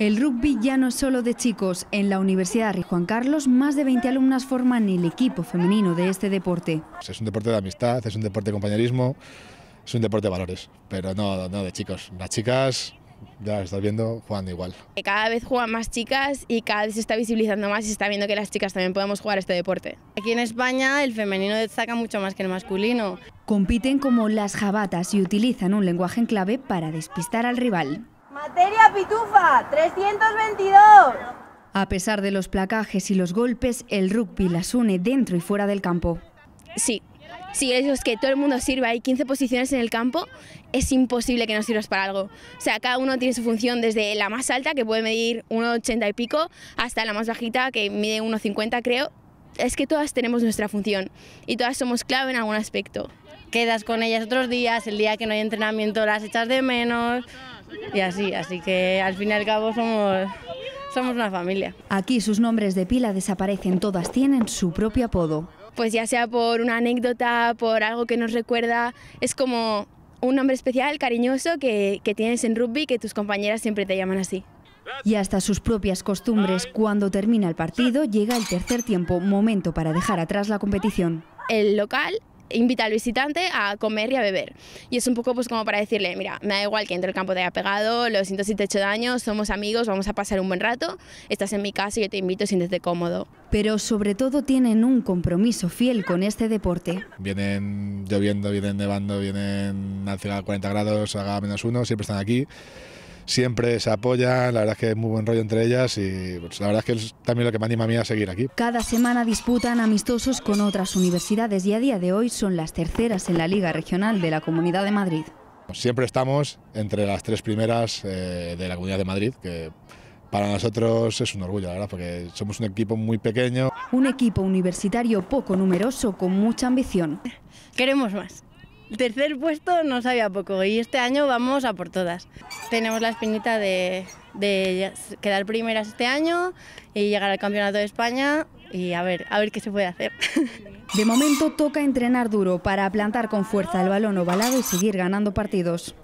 El rugby ya no es solo de chicos. En la Universidad de Juan Carlos, más de 20 alumnas forman el equipo femenino de este deporte. Pues es un deporte de amistad, es un deporte de compañerismo, es un deporte de valores, pero no, no de chicos. Las chicas, ya estás viendo, juegan igual. Cada vez juegan más chicas y cada vez se está visibilizando más y se está viendo que las chicas también podemos jugar este deporte. Aquí en España el femenino destaca mucho más que el masculino. Compiten como las jabatas y utilizan un lenguaje en clave para despistar al rival. Materia pitufa, 322. A pesar de los placajes y los golpes, el rugby las une dentro y fuera del campo. Sí, si sí, es que todo el mundo sirva, hay 15 posiciones en el campo, es imposible que no sirvas para algo. O sea, cada uno tiene su función desde la más alta, que puede medir 1,80 y pico, hasta la más bajita, que mide 1,50 creo. Es que todas tenemos nuestra función y todas somos clave en algún aspecto. Quedas con ellas otros días, el día que no hay entrenamiento las echas de menos, y así. Así que al fin y al cabo somos, somos una familia. Aquí sus nombres de pila desaparecen, todas tienen su propio apodo. Pues ya sea por una anécdota, por algo que nos recuerda, es como un nombre especial, cariñoso, que, que tienes en rugby, que tus compañeras siempre te llaman así. Y hasta sus propias costumbres, cuando termina el partido llega el tercer tiempo, momento para dejar atrás la competición. El local invita al visitante a comer y a beber. Y es un poco pues como para decirle, mira, me da igual que entre el campo te haya pegado, lo siento si te he hecho daño, somos amigos, vamos a pasar un buen rato, estás en mi casa y yo te invito, siéntete cómodo. Pero sobre todo tienen un compromiso fiel con este deporte. Vienen lloviendo, vienen nevando, vienen a 40 grados, haga menos uno, siempre están aquí siempre se apoyan, la verdad es que es muy buen rollo entre ellas y pues, la verdad es que es también lo que me anima a mí a seguir aquí. Cada semana disputan amistosos con otras universidades y a día de hoy son las terceras en la Liga Regional de la Comunidad de Madrid. Siempre estamos entre las tres primeras eh, de la Comunidad de Madrid, que para nosotros es un orgullo, la verdad, porque somos un equipo muy pequeño. Un equipo universitario poco numeroso con mucha ambición. Queremos más tercer puesto no sabía poco y este año vamos a por todas. Tenemos la espinita de, de, quedar primeras este año y llegar al Campeonato de España y a ver, a ver qué se puede hacer. De momento toca entrenar duro para plantar con fuerza el balón ovalado y seguir ganando partidos.